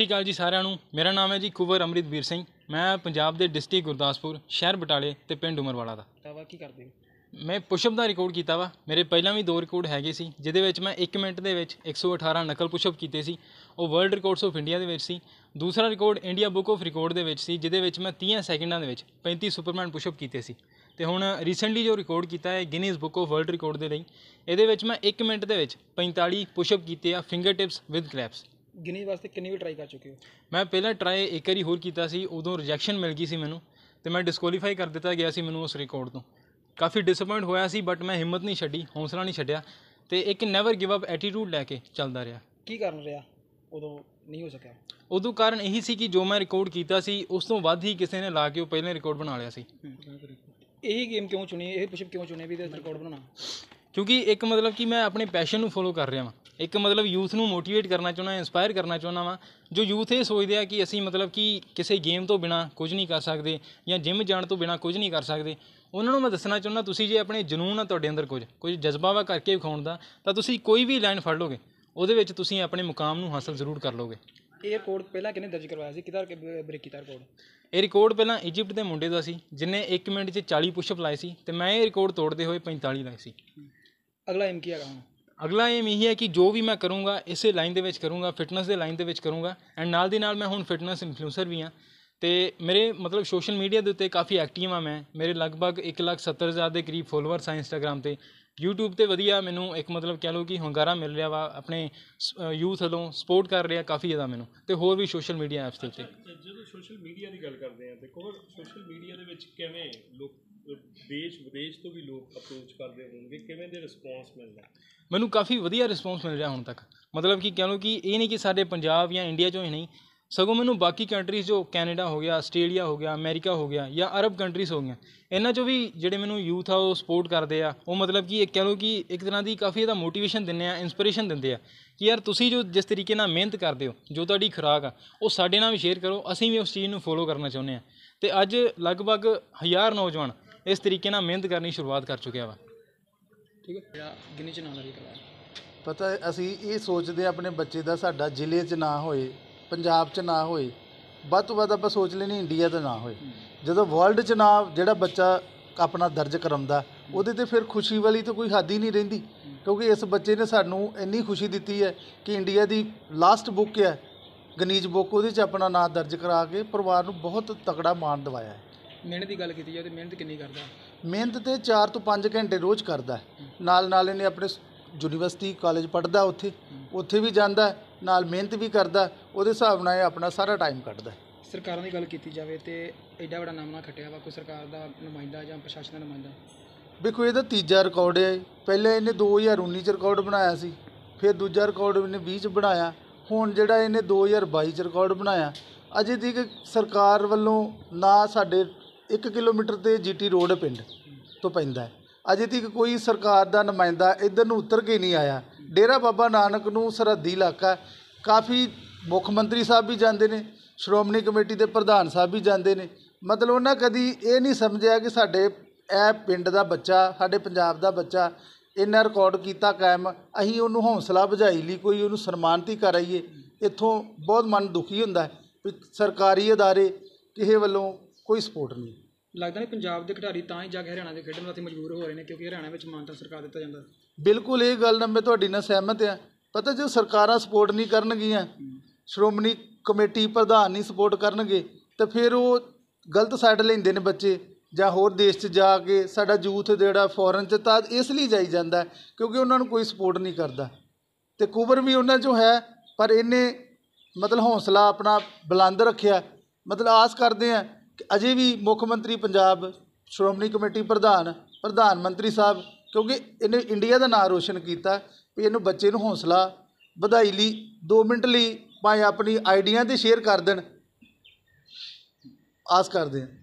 ਸਤਿ ਸ਼੍ਰੀ ਅਕਾਲ ਜੀ ਸਾਰਿਆਂ ਨੂੰ ਮੇਰਾ ਨਾਮ ਹੈ ਜੀ ਕੁਵਰ ਅਮਰਿਤਵੀਰ ਸਿੰਘ ਮੈਂ ਪੰਜਾਬ ਦੇ ਡਿਸਟ੍ਰਿਕਟ ਗੁਰਦਾਸਪੁਰ ਸ਼ਹਿਰ ਬਟਾਲੇ ਤੇ ਪਿੰਡ ਉਮਰਵਾਲਾ ਦਾ ਤਵਾ ਕੀ ਕਰਦੇ ਹੋ ਮੈਂ ਪੁਸ਼ਪ ਦਾ ਰਿਕਾਰਡ ਕੀਤਾ ਵਾ ਮੇਰੇ ਪਹਿਲਾਂ ਵੀ ਦੋ ਰਿਕਾਰਡ ਹੈਗੇ ਸੀ ਜਿਹਦੇ ਵਿੱਚ ਮੈਂ 1 ਮਿੰਟ ਦੇ ਵਿੱਚ 118 ਨਕਲ ਪੁਸ਼ਪ ਕੀਤੇ ਸੀ ਉਹ ਵਰਲਡ ਰਿਕਾਰਡਸ ਆਫ ਇੰਡੀਆ ਦੇ ਵਿੱਚ ਸੀ ਦੂਸਰਾ record India book of record ਦੇ ਵਿੱਚ ਸੀ ਜਿਹਦੇ ਵਿੱਚ ਮੈਂ 30 ਸੈਕਿੰਡਾਂ ਦੇ ਵਿੱਚ 35 ਸੁਪਰਮੈਨ ਪੁਸ਼ਪ ਕੀਤੇ ਸੀ ਤੇ ਹੁਣ ਰੀਸੈਂਟਲੀ ਜੋ ਰਿਕਾਰਡ ਕੀਤਾ ਹੈ Guinness book of world record ਦੇ ਲਈ ਇਹਦੇ ਵਿੱਚ ਮੈਂ 1 ਮਿੰਟ ਦੇ ਵਿੱਚ 45 ਪੁਸ਼ਪ ਕੀਤੇ ਆ fingertips with claps Guinness ਵਾਸਤੇ ਕਿੰਨੀ ਵੀ ਟਰਾਈ ਕਰ ਚੁੱਕੇ ਹੋ ਮੈਂ ਪਹਿਲਾਂ ਟਰਾਈ ਇੱਕ ਵਾਰੀ ਹੋਰ ਕੀਤਾ ਸੀ ਉਦੋਂ ਰਿਜੈਕਸ਼ਨ ਮਿਲ ਗਈ ਸੀ ਮੈਨੂੰ ਤੇ ਮੈਂ ਡਿਸਕੁਆਲੀਫਾਈ ਕਰ ਦਿੱਤਾ ਗਿਆ ਸੀ ਮੈਨੂੰ ਉਸ ਰਿਕਾਰਡ ਤੋਂ ਕਾਫੀ ਡਿਸਪਾਇੰਟ ਹੋਇਆ ਸੀ ਬਟ ਮੈਂ ਹਿੰਮਤ ਨਹੀਂ ਛੱਡੀ ਹੌਸਲਾ ਨਹੀਂ ਛੱਡਿਆ ਤੇ ਇੱਕ ਨੈਵਰ ਗਿਵ ਅਪ ਐਟੀਟਿਊਡ ਲੈ ਕੇ ਚੱਲਦਾ ਰਿਹਾ ਕੀ ਕਰਨ ਰਿਹਾ ਉਦੋਂ ਨਹੀਂ ਹੋ ਸਕਿਆ ਉਦੋਂ ਕਾਰਨ ਇਹੀ ਸੀ ਕਿ ਜੋ ਮੈਂ ਰਿਕਾਰਡ ਕੀਤਾ ਸੀ ਉਸ ਤੋਂ ਵੱਧ ਹੀ ਕਿਸੇ ਨੇ ਲਾ ਕੇ ਉਹ ਪਹਿਲੇ ਰਿਕਾਰਡ ਬਣਾ ਲਿਆ ਸੀ ਇਹੀ ਗੇਮ ਕਿਉਂ ਚੁਣੀ ਇਹ ਪੁਸ਼ਪ ਕਿਉਂ ਚੁਣੇ ਵੀ ਤੇ ਰਿਕਾਰਡ ਬਣਾਉਣਾ ਕਿਉਂਕਿ ਇੱਕ ਮਤਲਬ ਕਿ ਮੈਂ ਆਪਣੇ ਪੈਸ਼ਨ ਨੂੰ ਫੋਲੋ ਕਰ ਰਿਹਾ ਹਾਂ ਇੱਕ ਮਤਲਬ ਯੂਥ ਨੂੰ ਮੋਟੀਵੇਟ ਕਰਨਾ ਚਾਹੁੰਦਾ ਇਨਸਪਾਇਰ ਕਰਨਾ ਚਾਹੁੰਦਾ ਵਾਂ ਜੋ ਯੂਥ ਇਹ ਸੋਚਦੇ ਆ ਕਿ ਅਸੀਂ ਮਤਲਬ ਕਿ ਕਿਸੇ ਗੇਮ ਤੋਂ ਬਿਨਾ ਕੁਝ ਨਹੀਂ ਕਰ ਸਕਦੇ ਜਾਂ ਜਿਮ ਜਾਣ ਤੋਂ ਬਿਨਾ ਕੁਝ ਨਹੀਂ ਕਰ ਸਕਦੇ ਉਹਨਾਂ ਨੂੰ ਮੈਂ ਦੱਸਣਾ ਚਾਹੁੰਦਾ ਤੁਸੀਂ ਜੇ ਆਪਣੇ ਜਨੂਨ ਆ ਤੁਹਾਡੇ ਅੰਦਰ ਕੁਝ ਕੁਝ ਜਜ਼ਬਾ ਵਾ ਕਰਕੇ ਵਿਖਾਉਣ ਦਾ ਤਾਂ ਤੁਸੀਂ ਕੋਈ ਵੀ ਲਾਈਨ ਫੜ ਲੋਗੇ ਉਹਦੇ ਵਿੱਚ ਤੁਸੀਂ ਆਪਣੇ ਮੁਕਾਮ ਨੂੰ ਹਾਸਲ ਜ਼ਰੂਰ ਕਰ ਲੋਗੇ ਇਹ ਰਿਕਾਰਡ ਪਹਿਲਾਂ ਕਿਹਨੇ ਦਰਜ ਕਰਵਾਇਆ ਸੀ ਕਿਦਾਰ ਬ੍ਰੇਕ ਕੀਤਾ ਰਿਕਾਰਡ ਇਹ ਰਿਕਾਰਡ ਪਹਿਲਾਂ ਇਜੀਪਟ ਦੇ ਮੁੰਡੇ ਦਾ ਸੀ ਜਿਨੇ 1 ਮਿੰਟ 'ਚ 40 ਪੁਸ਼ਅਪ ਲਾਏ ਸੀ ਤੇ ਮੈਂ ਇਹ ਰਿਕਾਰਡ ਤੋੜਦੇ ਹੋਏ 45 ਲਾਏ ਸੀ ਅਗਲਾ ਐਮ ਕੀ ਰਹਾ ਹੁਣ ਅਗਲਾ ਇਹ ਇਹੀ ਹੈ ਕਿ ਜੋ ਵੀ ਮੈਂ ਕਰੂੰਗਾ ਇਸੇ ਲਾਈਨ ਦੇ ਵਿੱਚ ਕਰੂੰਗਾ ਫਿਟਨੈਸ ਦੇ ਲਾਈਨ ਦੇ ਵਿੱਚ ਕਰੂੰਗਾ ਐਂਡ ਨਾਲ ਦੀ ਨਾਲ ਮੈਂ ਹੁਣ ਫਿਟਨੈਸ ਇਨਫਲੂਐਂਸਰ ਵੀ ਹਾਂ ਤੇ ਮੇਰੇ ਮਤਲਬ ਸੋਸ਼ਲ ਮੀਡੀਆ ਦੇ ਉੱਤੇ ਕਾਫੀ ਐਕਟਿਵ ਆ ਮੈਂ ਮੇਰੇ ਲਗਭਗ 170000 ਦੇ ਕਰੀਬ ਫੋਲੋਅਰਸ ਆ ਇੰਸਟਾਗ੍ਰam ਤੇ YouTube ਤੇ ਵਧੀਆ ਮੈਨੂੰ ਇੱਕ ਮਤਲਬ ਕਹਿ ਲਓ ਕਿ ਹੰਗਾਰਾ ਮਿਲ ਰਿਹਾ ਵਾ ਆਪਣੇ ਯੂਥ ਵੱਲੋਂ ਸਪੋਰਟ ਕਰ ਰਿਹਾ ਕਾਫੀ ਜ਼ਿਆਦਾ ਮੈਨੂੰ ਤੇ ਹੋਰ ਵੀ ਸੋਸ਼ਲ ਮੀਡੀਆ ਐਪਸ ਤੇ ਜਦੋਂ ਸੋਸ਼ਲ ਮੀਡੀਆ ਦੀ ਗੱਲ ਕਰਦੇ ਆ ਦੇਖੋ ਸੋਸ਼ਲ ਮੀਡੀਆ ਦੇ ਵਿੱਚ ਕਿਵੇਂ ਲੋਕ ਦੇਸ਼ ਵਿਦੇਸ਼ ਤੋਂ ਵੀ ਲੋਕ ਅਪਰੋਚ ਕਰਦੇ ਹੋਣਗੇ ਕਿਵੇਂ ਦੇ ਰਿਸਪੌਂਸ ਮਿਲਦਾ ਮੈਨੂੰ ਕਾਫੀ ਵਧੀਆ ਰਿਸਪੌਂਸ ਮਿਲ ਰਿਹਾ ਹੁਣ ਤੱਕ ਮਤਲਬ ਕਿ ਕਹਿੰਨੋ ਕਿ ਇਹ ਨਹੀਂ ਕਿ ਸਾਡੇ ਪੰਜਾਬ ਜਾਂ ਇੰਡੀਆ ਚੋਂ ਹੀ ਨਹੀਂ ਸਗੋਂ ਮੈਨੂੰ ਬਾਕੀ ਕੰਟਰੀਜ਼ ਜੋ ਕੈਨੇਡਾ ਹੋ ਗਿਆ ਆਸਟ੍ਰੇਲੀਆ ਹੋ ਗਿਆ ਅਮਰੀਕਾ ਹੋ ਗਿਆ ਜਾਂ ਅਰਬ ਕੰਟਰੀਜ਼ ਹੋ ਗਈਆਂ ਇਹਨਾਂ ਚੋਂ ਵੀ ਜਿਹੜੇ ਮੈਨੂੰ ਯੂਥ ਆ ਉਹ ਸਪੋਰਟ ਕਰਦੇ ਆ ਉਹ ਮਤਲਬ ਕਿ ਇੱਕ ਲਓ ਕਿ ਇੱਕ ਤਰ੍ਹਾਂ ਦੀ ਕਾਫੀ ਇਹਦਾ ਮੋਟੀਵੇਸ਼ਨ ਦਿੰਦੇ ਆ ਇਨਸਪੀਰੇਸ਼ਨ ਦਿੰਦੇ ਆ ਕਿ ਯਾਰ ਤੁਸੀਂ ਜੋ ਜਿਸ ਤਰੀਕੇ ਨਾਲ ਮਿਹਨਤ ਕਰਦੇ ਹੋ ਜੋ ਤੁਹਾਡੀ ਖੁਰਾਕ ਆ ਉਹ ਸਾਡੇ ਨਾਲ ਵੀ ਸ਼ੇਅਰ ਕਰੋ ਅਸੀਂ ਵੀ ਉਸ ਚੀਜ਼ ਨੂੰ ਫੋਲੋ ਕਰਨਾ ਚਾਹੁੰਦੇ ਆ ਤੇ ਅੱਜ ਲਗਭਗ ਹਜ਼ਾਰ ਨੌਜਵਾਨ ਇਸ ਤਰੀਕੇ ਨਾਲ ਮਿਹਨਤ ਕਰਨੀ ਸ਼ੁਰੂਆਤ ਕਰ ਚੁੱਕਿਆ ਵਾ ਠੀਕ ਹੈ ਜਿਹੜਾ ਗਿਨੀ ਚ ਨਾਂ ਲੱਗੀ ਪਤਾ ਅਸੀਂ ਇਹ ਸੋਚਦੇ ਆ ਆਪਣੇ ਬੱਚੇ ਦਾ ਸਾਡਾ ਜ਼ਿਲ੍ਹੇ 'ਚ ਨਾ ਹੋਏ ਪੰਜਾਬ 'ਚ ਨਾ ਹੋਏ ਵੱਧ ਤੋਂ ਵੱਧ ਆਪਾਂ ਸੋਚ ਲੈਣੀ ਇੰਡੀਆ ਦਾ ਨਾ ਹੋਏ ਜਦੋਂ ਵਰਲਡ 'ਚ ਨਾ ਜਿਹੜਾ ਬੱਚਾ ਆਪਣਾ ਦਰਜ ਕਰਾਉਂਦਾ ਉਹਦੇ ਤੇ ਫਿਰ ਖੁਸ਼ੀ ਵਾਲੀ ਤਾਂ ਕੋਈ ਹੱਦ ਹੀ ਨਹੀਂ ਰਹਿੰਦੀ ਕਿਉਂਕਿ ਇਸ ਬੱਚੇ ਨੇ ਸਾਨੂੰ ਇੰਨੀ ਖੁਸ਼ੀ ਦਿੱਤੀ ਹੈ ਕਿ ਇੰਡੀਆ ਦੀ ਲਾਸਟ ਬੁੱਕ ਹੈ ਗਨੀਜ ਬੁੱਕ ਉਹਦੇ 'ਚ ਆਪਣਾ ਨਾਮ ਦਰਜ ਕਰਾ ਕੇ ਪਰਿਵਾਰ ਨੂੰ ਬਹੁਤ ਤਕੜਾ ਮਾਣ ਦਿਵਾਇਆ ਹੈ ਮਿਹਨਤ ਦੀ ਗੱਲ ਕੀਤੀ ਜਾਵੇ ਤੇ ਮਿਹਨਤ ਕਿੰਨੀ ਕਰਦਾ ਮਿਹਨਤ ਤੇ 4 ਤੋਂ 5 ਘੰਟੇ ਰੋਜ਼ ਕਰਦਾ ਨਾਲ ਨਾਲ ਇਹਨੇ ਆਪਣੇ ਯੂਨੀਵਰਸਿਟੀ ਕਾਲਜ ਪੜਦਾ ਉੱਥੇ ਉੱਥੇ ਵੀ ਜਾਂਦਾ ਨਾਲ ਮਿਹਨਤ ਵੀ ਕਰਦਾ ਉਹਦੇ ਹਿਸਾਬ ਨਾਲ ਇਹ ਆਪਣਾ ਸਾਰਾ ਟਾਈਮ ਕੱਢਦਾ ਸਰਕਾਰਾਂ ਦੀ ਗੱਲ ਕੀਤੀ ਜਾਵੇ ਤੇ ਐਡਾ ਵੱਡਾ ਨਾਮ ਨਾ ਖਟਿਆ ਵਾ ਕੋਈ ਸਰਕਾਰ ਦਾ ਨੁਮਾਇੰਦਾ ਜਾਂ ਪ੍ਰਸ਼ਾਸਨ ਦਾ ਨੁਮਾਇੰਦਾ ਵੇਖੋ ਇਹਦਾ ਤੀਜਾ ਰਿਕਾਰਡ ਹੈ ਪਹਿਲੇ ਇਹਨੇ 2019 ਚ ਰਿਕਾਰਡ ਬਣਾਇਆ ਸੀ ਫਿਰ ਦੂਜਾ ਰਿਕਾਰਡ ਇਹਨੇ 20 ਚ ਬਣਾਇਆ ਹੁਣ ਜਿਹੜਾ ਇਹਨੇ 2022 ਚ ਰਿਕਾਰਡ ਬਣਾਇਆ ਅਜੇ ਤੱਕ ਸਰਕਾਰ ਵੱਲੋਂ ਨਾ ਸਾਡੇ 1 ਕਿਲੋਮੀਟਰ ਤੇ ਜੀਟੀ ਰੋਡ ਪਿੰਡ ਤੋਂ ਪੈਂਦਾ ਹੈ ਅਜੇ ਤੱਕ ਕੋਈ ਸਰਕਾਰ ਦਾ ਨੁਮਾਇੰਦਾ ਇੱਧਰ ਨੂੰ ਉਤਰ ਕੇ ਨਹੀਂ ਆਇਆ ਡੇਰਾ ਬਾਬਾ ਨਾਨਕ ਨੂੰ ਸਰਹੱਦੀ ਇਲਾਕਾ ਕਾਫੀ ਮੁੱਖ ਮੰਤਰੀ ਸਾਹਿਬ ਵੀ ਜਾਂਦੇ ਨੇ ਸ਼੍ਰੋਮਣੀ ਕਮੇਟੀ ਦੇ ਪ੍ਰਧਾਨ ਸਾਹਿਬ ਵੀ ਜਾਂਦੇ ਨੇ ਮਤਲਬ ਉਹਨਾਂ ਕਦੀ ਇਹ ਨਹੀਂ ਸਮਝਿਆ ਕਿ ਸਾਡੇ ਇਹ ਪਿੰਡ ਦਾ ਬੱਚਾ ਸਾਡੇ ਪੰਜਾਬ ਦਾ ਬੱਚਾ ਇਹਨਾਂ ਰਿਕਾਰਡ ਕੀਤਾ ਕਾਇਮ ਅਸੀਂ ਉਹਨੂੰ ਹੌਸਲਾ ਵਜਾਈ ਲਈ ਕੋਈ ਉਹਨੂੰ ਸਨਮਾਨਿਤ ਹੀ ਕਰਾਈਏ ਇੱਥੋਂ ਬਹੁਤ ਮਨ ਦੁਖੀ ਹੁੰਦਾ ਹੈ ਸਰਕਾਰੀ ਅਦਾਰੇ ਕਿਸੇ ਵੱਲੋਂ ਕੋਈ ਸਪੋਰਟ ਨਹੀਂ ਲੱਗਦਾ ਨਹੀਂ ਪੰਜਾਬ ਦੇ ਖਿਡਾਰੀ ਤਾਂ ਹੀ ਜਾ ਕੇ ਹਰਿਆਣਾ ਦੇ ਖੇਡਣ ਵਾਸਤੇ ਮਜਬੂਰ ਹੋ ਰਹੇ ਨੇ ਕਿਉਂਕਿ ਹਰਿਆਣਾ ਵਿੱਚ ਮਾਨਤਾ ਸਰਕਾਰ ਦਿੱਤਾ ਜਾਂਦਾ ਬਿਲਕੁਲ ਇਹ ਗੱਲ ਨਾਲ ਮੈਂ ਤੁਹਾਡੀ ਨਾਲ ਸਹਿਮਤ ਹਾਂ ਪਤਾ ਜੇ ਸਰਕਾਰਾਂ ਸਪੋਰਟ ਨਹੀਂ ਕਰਨਗੀਆਂ ਸ਼੍ਰੋਮਣੀ ਕਮੇਟੀ ਪ੍ਰਧਾਨ ਨਹੀਂ ਸਪੋਰਟ ਕਰਨਗੇ ਤਾਂ ਫਿਰ ਉਹ ਗਲਤ ਸਾਈਡ ਲੈਂਦੇ ਨੇ ਬੱਚੇ ਜਾਂ ਹੋਰ ਦੇਸ਼ 'ਚ ਜਾ ਕੇ ਸਾਡਾ ਯੂਥ ਜਿਹੜਾ ਫੋਰਨ 'ਚ ਤਾਂ ਇਸ ਲਈ ਜਾਈ ਜਾਂਦਾ ਕਿਉਂਕਿ ਉਹਨਾਂ ਨੂੰ ਕੋਈ ਸਪੋਰਟ ਨਹੀਂ ਕਰਦਾ ਤੇ ਕੁਬਰ ਵੀ ਉਹਨਾਂ 'ਚੋਂ ਹੈ ਪਰ ਇਹਨੇ ਮਤਲਬ ਹੌਸਲਾ ਆਪਣਾ ਬੁਲੰਦ ਰੱਖਿਆ ਮਤਲਬ ਆਸ ਕਰਦੇ ਆ ਅਜੇ ਵੀ ਮੁੱਖ ਮੰਤਰੀ ਪੰਜਾਬ ਸ਼੍ਰੋਮਣੀ ਕਮੇਟੀ ਪ੍ਰਧਾਨ ਪ੍ਰਧਾਨ ਮੰਤਰੀ ਸਾਹਿਬ ਕਿਉਂਕਿ ਇਹਨੇ ਇੰਡੀਆ ਦਾ ਨਾਮ ਰੋਸ਼ਨ ਕੀਤਾ ਵੀ ਇਹਨੂੰ ਬੱਚੇ ਨੂੰ ਹੌਸਲਾ ਵਧਾਈ ਲਈ 2 ਮਿੰਟ ਲਈ ਪਾਏ ਆਪਣੀ ਆਈਡੀਆ ਤੇ ਸ਼ੇਅਰ ਕਰ ਦੇਣ ਆਸ ਕਰਦੇ ਹਾਂ